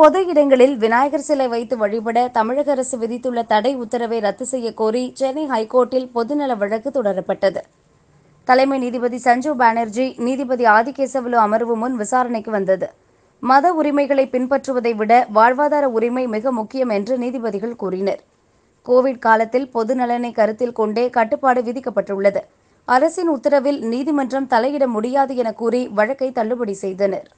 பொது இடங்களில் விநாயகர் சிலை வைத்து வழிபட தமிழக அரசு விதித்துள்ள தடை உத்தரவை ரத்து செய்ய கோரி சென்னை ஹைகோர்ட்டில் பொதுநல வழக்கு தொடரப்பட்டது தலைமை நீதிபதி சஞ்சீவ் பானர்ஜி நீதிபதி ஆதிகேசவலு அமர்வு முன் விசாரணைக்கு வந்தது மத உரிமைகளை பின்பற்றுவதை விட வாழ்வாதார உரிமை மிக முக்கியம் என்று நீதிபதிகள் கூறினர் கோவிட் காலத்தில் பொது நலனை கருத்தில் கொண்டே கட்டுப்பாடு விதிக்கப்பட்டுள்ளது அரசின் உத்தரவில் நீதிமன்றம் தலையிட முடியாது என கூறி வழக்கை தள்ளுபடி செய்தனர்